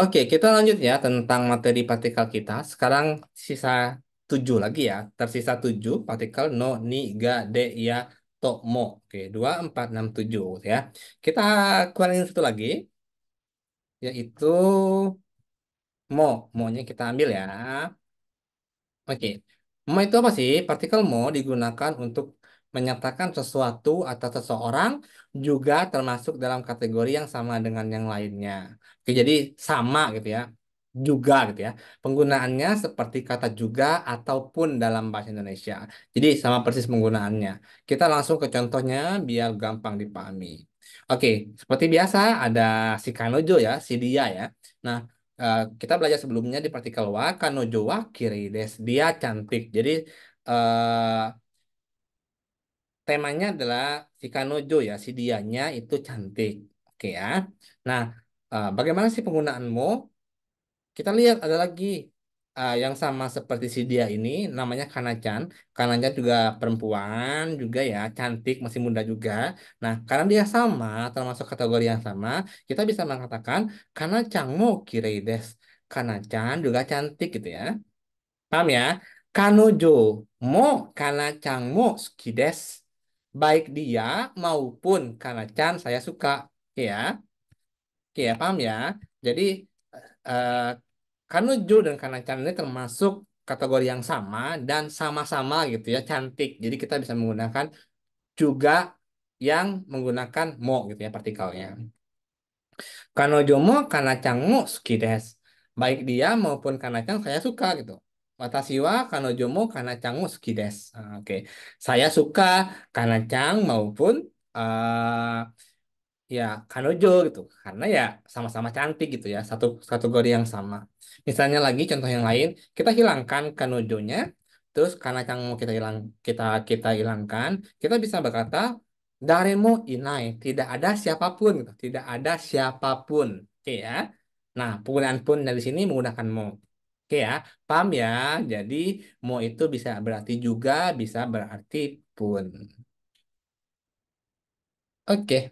Oke, kita lanjut ya tentang materi partikel kita. Sekarang sisa tujuh lagi ya. Tersisa tujuh partikel no, ni, ga, de, ya, to, mo. Oke, dua, empat, enam, tujuh ya. Kita keluarin satu lagi, yaitu mo. Mo-nya kita ambil ya. Oke, mo itu apa sih? Partikel mo digunakan untuk menyatakan sesuatu atau seseorang juga termasuk dalam kategori yang sama dengan yang lainnya. Oke, jadi sama gitu ya. Juga gitu ya. Penggunaannya seperti kata juga ataupun dalam bahasa Indonesia. Jadi sama persis penggunaannya. Kita langsung ke contohnya biar gampang dipahami. Oke, seperti biasa ada si Kanojo ya, si dia ya. Nah, eh, kita belajar sebelumnya di partikel wa, Kanojo wa kiri des, dia cantik. Jadi eh, temanya adalah si Kanojo ya, si dianya itu cantik. Oke ya. Nah, eh, bagaimana sih penggunaanmu? Kita lihat ada lagi uh, yang sama seperti si dia ini, namanya kanacan kanacan juga perempuan juga ya, cantik, masih muda juga. Nah, karena dia sama, termasuk kategori yang sama, kita bisa mengatakan mo kirei desu. kanacan juga cantik gitu ya. Paham ya? Kanojo mo kanachan mo suki desu baik dia maupun karena Chan saya suka ya oke ya paham ya jadi eh, Kanuju dan karena Chan ini termasuk kategori yang sama dan sama-sama gitu ya cantik jadi kita bisa menggunakan juga yang menggunakan mo gitu ya partikelnya mo karena mo suki des baik dia maupun karena Chan saya suka gitu Watashi wa kanojomo kanachango suki desu. Ah, oke. Okay. Saya suka kanachang maupun uh, ya kanojo gitu. Karena ya sama-sama cantik gitu ya. Satu kategori yang sama. Misalnya lagi contoh yang lain, kita hilangkan kanojonya, terus kanachang mau kita hilang kita kita hilangkan, kita bisa berkata daremo inai, tidak ada siapapun, gitu. tidak ada siapapun. Oke okay, ya. Nah, penggunaan pun dari sini menggunakan mo. Oke ya, paham ya. Jadi mau itu bisa berarti juga, bisa berarti pun. Oke,